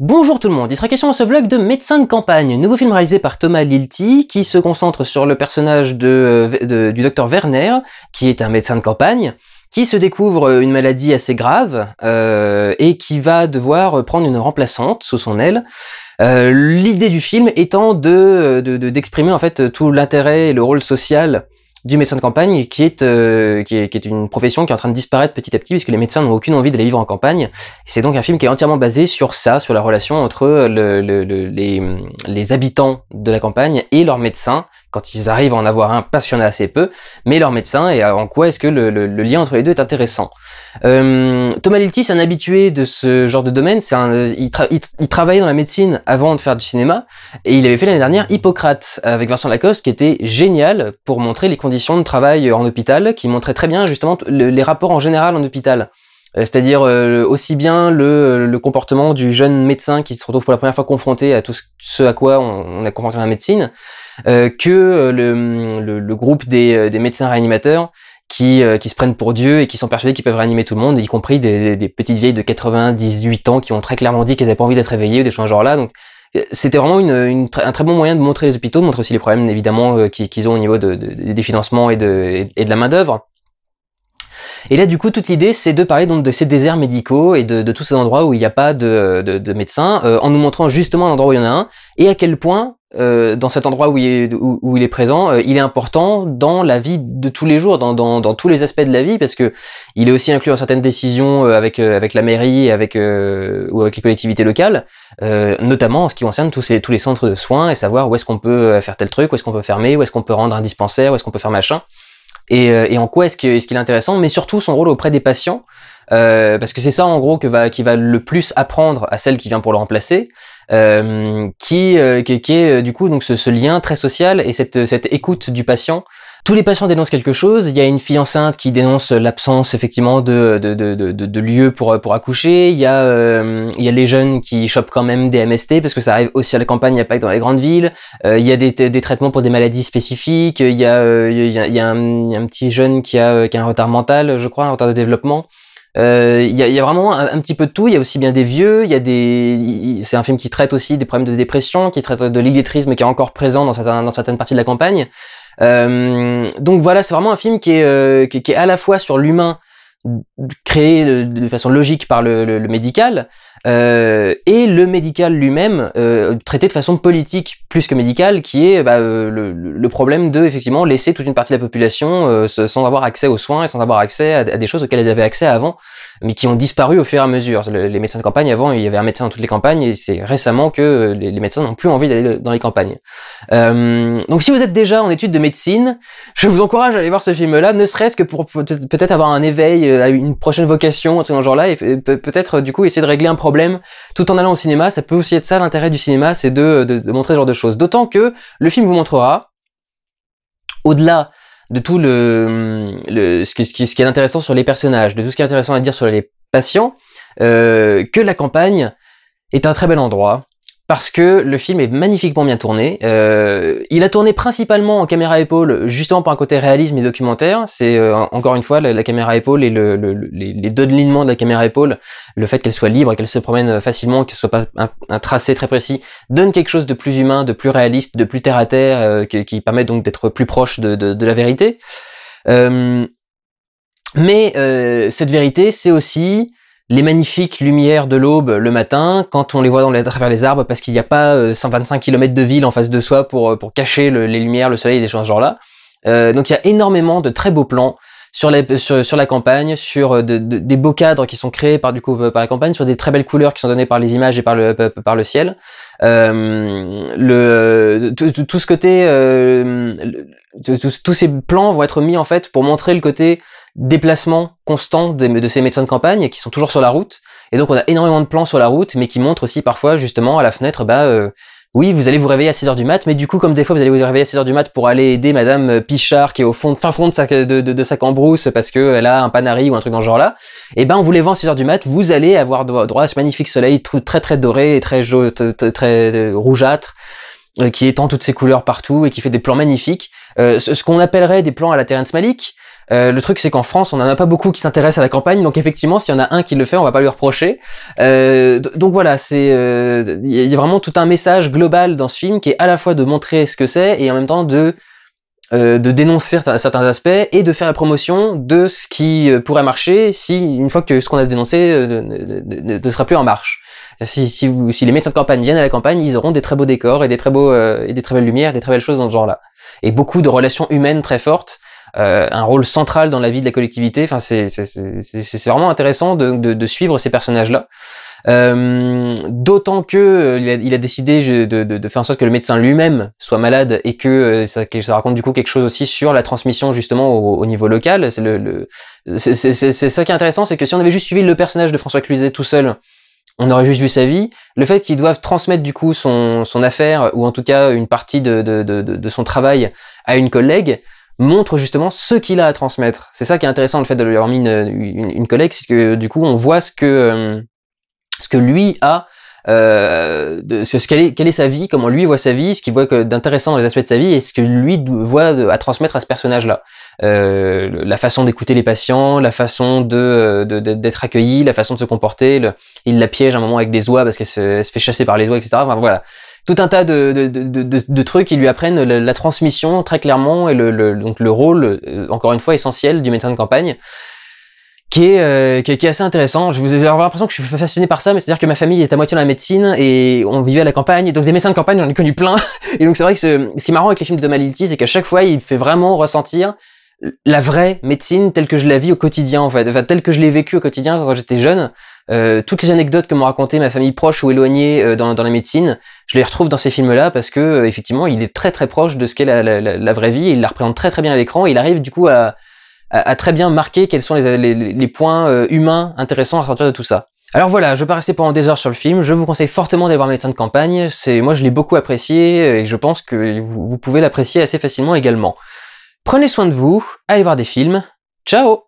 Bonjour tout le monde, il sera question dans ce vlog de Médecin de campagne, nouveau film réalisé par Thomas Lilty qui se concentre sur le personnage euh, du docteur Werner, qui est un médecin de campagne, qui se découvre euh, une maladie assez grave euh, et qui va devoir prendre une remplaçante sous son aile. L'idée du film étant de d'exprimer en fait tout l'intérêt et le rôle social du médecin de campagne euh, qui est, qui est, une profession qui est en train de disparaître petit à petit puisque les médecins n'ont aucune envie d'aller vivre en campagne. C'est donc un film qui est entièrement basé sur ça, sur la relation entre les, les, habitants de la campagne et leurs médecins quand ils arrivent à en avoir un passionné assez peu, mais leur médecin et en quoi est-ce que le, lien entre les deux est intéressant. Euh, Thomas Lilti, c'est un habitué de ce genre de domaine, euh, il, travaillait dans la médecine avant de faire du cinéma, et il avait fait l'année dernière Hippocrate avec Vincent Lacoste, qui était génial pour montrer les conditions de travail en hôpital, qui montrait très bien justement les rapports en général en hôpital. Euh, c'est-à-dire euh, aussi bien le, comportement du jeune médecin qui se retrouve pour la première fois confronté à tout ce, à quoi on, on a confronté dans la médecine, euh, que le, groupe des, médecins réanimateurs qui, se prennent pour Dieu et qui sont persuadés qu'ils peuvent réanimer tout le monde, y compris des, des, petites vieilles de 98 ans qui ont très clairement dit qu'elles n'avaient pas envie d'être réveillées ou des choses genre là. Donc c'était vraiment une, un très bon moyen de montrer les hôpitaux, de montrer aussi les problèmes évidemment qu'ils ont au niveau des financements et de, et de la main d'œuvre. Et là, du coup, toute l'idée, c'est de parler donc de ces déserts médicaux et de, tous ces endroits où il n'y a pas de, médecins, euh, en nous montrant justement l'endroit où il y en a un et à quel point euh, dans cet endroit où il est, présent, euh, il est important dans la vie de tous les jours, dans, tous les aspects de la vie, parce que il est aussi inclus dans certaines décisions avec la mairie, avec ou avec les collectivités locales, notamment en ce qui concerne tous tous les centres de soins et savoir où est-ce qu'on peut faire tel truc, où est-ce qu'on peut fermer, où est-ce qu'on peut rendre un dispensaire, où est-ce qu'on peut faire machin. Euh, et, en quoi est-ce qu'il est, est, intéressant, mais surtout son rôle auprès des patients, euh, parce que c'est ça en gros que va, qui va le plus apprendre à celle qui vient pour le remplacer, euh, qui, qui, qui, est du coup donc ce, ce, lien très social et cette, cette écoute du patient tous les patients dénoncent quelque chose. Il y a une fille enceinte qui dénonce l'absence effectivement de, de, de, de, de lieu pour, euh, pour accoucher. Il y, a, euh, il y a les jeunes qui chopent quand même des MST parce que ça arrive aussi à la campagne, il n'y a pas que dans les grandes villes. Euh, il y a des, des, traitements pour des maladies spécifiques. Il y a, il y a, il y a un, petit jeune qui a, qui a un retard mental, je crois, un retard de développement. Il a y, y, a vraiment un, petit peu de tout. Il y a aussi bien des vieux. Il y a des. C'est un film qui traite aussi des problèmes de dépression, qui traite de l'illettrisme qui est encore présent dans certaines, dans certaines parties de la campagne. Euh, donc voilà, c'est vraiment un film qui est, euh, qui est à la fois sur l'humain créé de, façon logique par le, médical, euh, et le médical lui-même euh, traité de façon politique plus que médicale, qui est bah, euh, le, problème de effectivement laisser toute une partie de la population sans avoir accès aux soins et sans avoir accès à, des choses auxquelles elles avaient accès avant, mais qui ont disparu au fur et à mesure. les médecins de campagne avant, il y avait un médecin dans toutes les campagnes, et c'est récemment que les, médecins n'ont plus envie d'aller dans les campagnes. donc si vous êtes déjà en études de médecine, je vous encourage à aller voir ce film-là, ne serait-ce que pour peut-être avoir un éveil à une prochaine vocation, en truc dans genre-là, et peut-être euh, du coup essayer de régler un problème tout en allant au cinéma. Ça peut aussi être ça l'intérêt du cinéma, c'est de, de, montrer ce genre de choses. D'autant que le film vous montrera, au-delà de tout le, mm, ce, qui, ce, qui, est intéressant sur les personnages, de tout ce qui est intéressant à dire sur les patients, euh, que la campagne est un très bel endroit, parce que le film est magnifiquement bien tourné. Euh, il a tourné principalement en caméra épaule, justement pour un côté réalisme et documentaire. C'est euh, encore une fois la, caméra épaule et les, les deux de de la caméra épaule, le fait qu'elle soit libre, qu'elle se promène facilement, qu'elle soit pas un, tracé très précis, donne quelque chose de plus humain, de plus réaliste, de plus terre à terre, euh, qui, permet donc d'être plus proche de la vérité. mais cette vérité, c'est aussi les magnifiques lumières de l'aube le matin, quand on les voit dans les, à travers les arbres parce qu'il n'y a pas 125 euh, km de ville en face de soi pour, euh, pour cacher les lumières, le soleil et des choses de ce genre-là. Euh, donc il y a énormément de très beaux plans sur, sur, sur la campagne, sur euh, des beaux cadres qui sont créés par du coup par la campagne, sur des très belles couleurs qui sont données par les images et par le par le ciel. Euh, le tout, ce côté, euh, tous ces plans vont être mis en fait pour montrer le côté déplacement constant de, de, ces médecins de campagne qui sont toujours sur la route. Et donc on a énormément de plans sur la route, mais qui montrent aussi parfois justement à la fenêtre, bah euh, oui, vous allez vous réveiller à 6 h du mat, mais du coup, comme des fois, vous allez vous réveiller à 6 heures du mat pour aller aider Madame euh, Pichard qui est au fond, fin fond de sa, de, de, cambrousse parce qu'elle a un panari ou un truc dans ce genre-là. Eh ben, on vous les vend à 6 h du mat, vous allez avoir droit à ce magnifique soleil très très doré et très, jaune, très euh, rougeâtre euh, qui étend toutes ses couleurs partout et qui fait des plans magnifiques. ce, qu'on appellerait des plans à la Terrence Malick, euh, le truc, c'est qu'en France, on n'en a pas beaucoup qui s'intéressent à la campagne, donc effectivement, s'il y en a un qui le fait, on va pas lui reprocher. Euh, donc voilà, c'est euh, il y a vraiment tout un message global dans ce film qui est à la fois de montrer ce que c'est et en même temps de de dénoncer certains aspects et de faire la promotion de ce qui pourrait marcher si une fois que ce qu'on a dénoncé ne, sera plus en marche. Si, les médecins de campagne viennent à la campagne, ils auront des très beaux décors et des très beaux et des très belles lumières, des très belles choses dans ce genre-là. Et beaucoup de relations humaines très fortes euh, un rôle central dans la vie de la collectivité. Enfin, c'est vraiment intéressant de, de, de suivre ces personnages-là. Euh, D'autant que euh, il a, il a décidé de, de, faire en sorte que le médecin lui-même soit malade et que euh, ça, ça, raconte du coup quelque chose aussi sur la transmission justement au, niveau local. C'est le, c'est ça qui est intéressant, c'est que si on avait juste suivi le personnage de François Cluzet tout seul, on aurait juste vu sa vie. Le fait qu'ils doivent transmettre du coup son, son, affaire, ou en tout cas une partie de, de, de son travail à une collègue, montre justement ce qu'il a à transmettre. C'est ça qui est intéressant le fait de lui avoir mis une, collègue, c'est que du coup on voit ce que, euh, ce que lui a, euh, de, ce, quelle est, quelle, est, sa vie, comment lui voit sa vie, ce qu'il voit d'intéressant dans les aspects de sa vie et ce que lui voit à transmettre à ce personnage-là. Euh, la façon d'écouter les patients, la façon de, euh, d'être accueilli, la façon de se comporter, il la piège un moment avec des oies parce qu'elle se, fait chasser par les oies, etc. voilà, tout un tas de, de, de, trucs qui lui apprennent la, transmission très clairement et le, donc le rôle, euh, encore une fois, essentiel du médecin de campagne. Qui est, euh, qui est, assez intéressant. Je vous avez l'impression que je suis fasciné par ça, mais c'est-à-dire que ma famille est à moitié dans la médecine et on vivait à la campagne. donc des médecins de campagne, j'en ai connu plein. Et donc c'est vrai que ce, ce, qui est marrant avec les films de Thomas c'est qu'à chaque fois, il fait vraiment ressentir la vraie médecine telle que je la vis au quotidien, en fait, enfin, telle que je l'ai vécue au quotidien quand j'étais jeune. Euh, toutes les anecdotes que m'ont raconté ma famille proche ou éloignée dans, dans la médecine, je les retrouve dans ces films-là parce que euh, effectivement, il est très très proche de ce qu'est la, vraie vie. il la représente très très bien à l'écran. Il arrive du coup à, très bien marquer quels sont les, points euh, humains intéressants à sortir de tout ça. Alors voilà, je vais pas rester pendant des heures sur le film, je vous conseille fortement d'aller voir Médecin de campagne, c'est moi je l'ai beaucoup apprécié et je pense que vous pouvez l'apprécier assez facilement également. Prenez soin de vous, allez voir des films, ciao